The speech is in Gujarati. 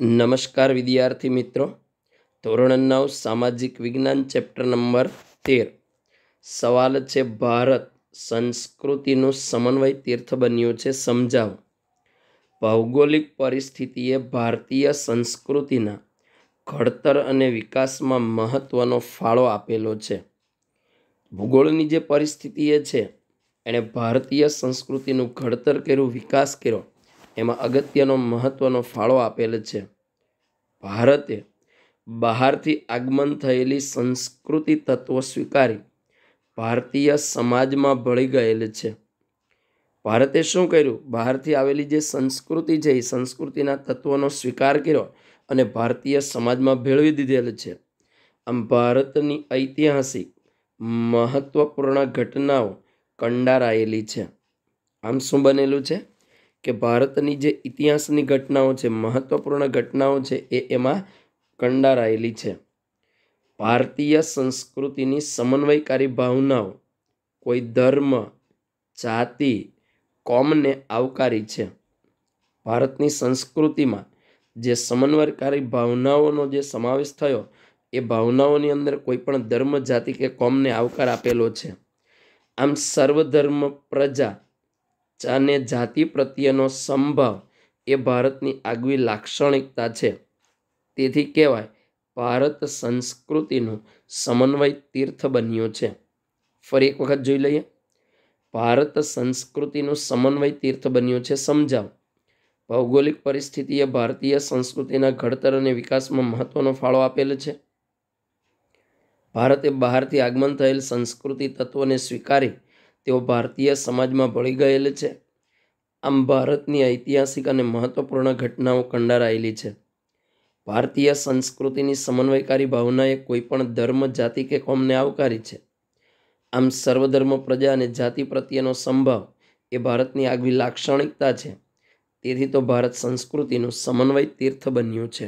નમસ્કાર વિદ્યાર્થી મિત્રો ધોરણ નવ સામાજિક વિજ્ઞાન ચેપ્ટર નંબર તેર સવાલ છે ભારત સંસ્કૃતિનું સમન્વય તીર્થ બન્યું છે સમજાવો ભૌગોલિક પરિસ્થિતિએ ભારતીય સંસ્કૃતિના ઘડતર અને વિકાસમાં મહત્ત્વનો ફાળો આપેલો છે ભૂગોળની જે પરિસ્થિતિએ છે એણે ભારતીય સંસ્કૃતિનું ઘડતર કર્યું વિકાસ કર્યો એમાં અગત્યનો મહત્ત્વનો ફાળો આપેલ છે ભારતે બહારથી આગમન થયેલી સંસ્કૃતિ તત્વો સ્વીકારી ભારતીય સમાજમાં ભળી ગયેલ છે ભારતે શું કર્યું બહારથી આવેલી જે સંસ્કૃતિ છે એ સંસ્કૃતિના તત્વોનો સ્વીકાર કર્યો અને ભારતીય સમાજમાં ભેળવી દીધેલ છે આમ ભારતની ઐતિહાસિક મહત્ત્વપૂર્ણ ઘટનાઓ કંડારાયેલી છે આમ શું બનેલું છે કે ભારતની જે ઇતિહાસની ઘટનાઓ છે મહત્ત્વપૂર્ણ ઘટનાઓ છે એ એમાં કંડારાયેલી છે ભારતીય સંસ્કૃતિની સમન્વયકારી ભાવનાઓ કોઈ ધર્મ જાતિ કોમને આવકારી છે ભારતની સંસ્કૃતિમાં જે સમન્વયકારી ભાવનાઓનો જે સમાવેશ થયો એ ભાવનાઓની અંદર કોઈ પણ ધર્મ જાતિ કે કોમને આવકાર આપેલો છે આમ સર્વધર્મ પ્રજા અને જાતિ પ્રત્યેનો સંભાવ એ ભારતની આગવી લાક્ષણિકતા છે તેથી કહેવાય ભારત સંસ્કૃતિનું સમન્વય તીર્થ બન્યું છે ફરી એક વખત જોઈ લઈએ ભારત સંસ્કૃતિનું સમન્વય તીર્થ બન્યું છે સમજાવ ભૌગોલિક પરિસ્થિતિએ ભારતીય સંસ્કૃતિના ઘડતર અને વિકાસમાં મહત્ત્વનો ફાળો આપેલ છે ભારતે બહારથી આગમન થયેલ સંસ્કૃતિ તત્વોને સ્વીકારી તેઓ ભારતીય સમાજમાં ભળી ગયેલ છે આમ ભારતની ઐતિહાસિક અને મહત્વપૂર્ણ ઘટનાઓ કંડારાયેલી છે ભારતીય સંસ્કૃતિની સમન્વયકારી ભાવનાએ કોઈપણ ધર્મ જાતિ કે કોમને આવકારી છે આમ સર્વધર્મ પ્રજા અને જાતિ પ્રત્યેનો સંભાવ એ ભારતની આગવી લાક્ષણિકતા છે તેથી તો ભારત સંસ્કૃતિનું સમન્વય તીર્થ બન્યું છે